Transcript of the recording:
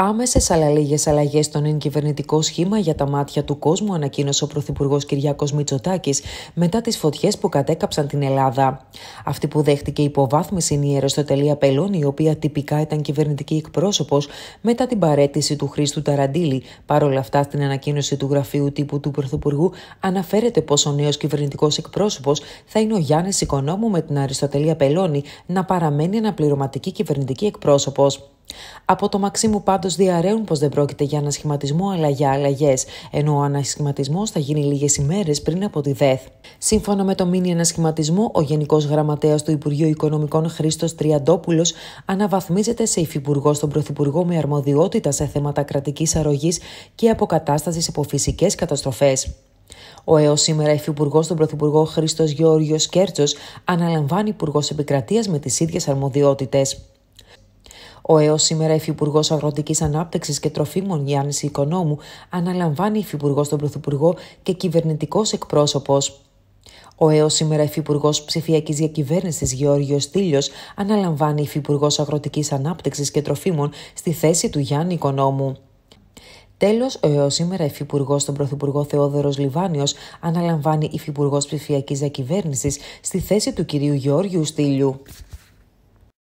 Άμεσε αλλά λίγε αλλαγές στον κυβερνητικό σχήμα για τα μάτια του κόσμου, ανακοίνωσε ο Πρωθυπουργός Κυριάκος Μητσοτάκης μετά τις φωτιές που κατέκαψαν την Ελλάδα. Αυτή που δέχτηκε υποβάθμιση είναι η Αεροστοτελία Πελώνη, η οποία τυπικά ήταν κυβερνητική εκπρόσωπος μετά την παρέτηση του Χρήστου Ταραντήλη. Παρ' όλα αυτά, στην ανακοίνωση του γραφείου τύπου του Πρωθυπουργού αναφέρεται πως ο νέος κυβερνητικός εκπρόσωπος θα είναι ο Γιάννης Οικονόμου με την Αριστοτελία Πελώνη να παραμένει αναπληρωματική κυβερνητική εκπρόσωπος. Από το Μαξίμου πάντως διαραίουν πως δεν πρόκειται για ανασχηματισμό αλλά για αλλαγές, ενώ ο ανασχηματισμός θα γίνει λίγες ημέρες πριν από τη ΔΕΘ. Σύμφωνα με το μήνυμα ανασχηματισμό, ο Γενικός Γραμματέας του Υπουργείου Οικονομικών Χρήστος Τριαντόπουλος αναβαθμίζεται σε υφυπουργό στον Πρωθυπουργό με αρμοδιότητα σε θέματα κρατικής αρρωγής και αποκατάστασης από φυσικές καταστροφές. Ο έως σήμερα υφυπουργός στον Πρωθυπουργό Χρήστος Γεώργιος Κέρτσος αναλαμβάνει υπουργός επικρατείας με τις ίδιες αρμοδιότητες. Ο έως σήμερα Υφυπουργός Αγροτικής Ανάπτυξης και Τροφίμων Γιάννης Οικονόμου αναλαμβάνει Υφυπουργό τον Πρωθυπουργό και κυβερνητικός εκπρόσωπος. Ο έως σήμερα Υφυπουργός Ψηφιακής Διακυβέρνησης Γεώργιος Τήλιο αναλαμβάνει Υφυπουργός Αγροτικής Ανάπτυξης και Τροφίμων στη θέση του Γιάννη Οικονόμου. Τέλος, ο έως σήμερα Υφυπουργός τον Πρωθυπουργό Θεόδωρος Λιβάνιος αναλαμβάνει Υφυπουργός Ψηφιακής Διακυβέρνησης στη θέση του κυρίου Γεώργιου Στήλιου.